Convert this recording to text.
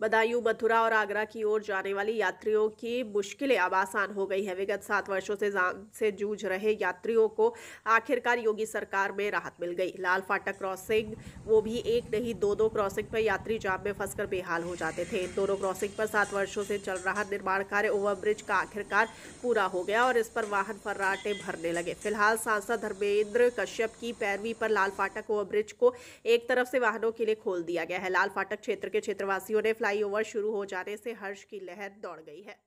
बदायूं मथुरा और आगरा की ओर जाने वाली यात्रियों की मुश्किलें अब आसान हो गई है विगत सात वर्षों से से जूझ रहे यात्रियों को आखिरकार योगी सरकार में राहत मिल गई लाल फाटक क्रॉसिंग वो भी एक नहीं दो दो क्रॉसिंग पर यात्री जाम में फंसकर बेहाल हो जाते थे इन दोनों क्रॉसिंग पर सात वर्षों से चल रहा निर्माण कार्य ओवरब्रिज का आखिरकार पूरा हो गया और इस पर वाहन फर्राटे भरने लगे फिलहाल सांसद धर्मेंद्र कश्यप की पैरवी पर लाल फाटक ओवरब्रिज को एक तरफ से वाहनों के लिए खोल दिया गया है लाल फाटक क्षेत्र के क्षेत्रवासियों ने फ्लाई फ्लाईओवर शुरू हो जाने से हर्ष की लहर दौड़ गई है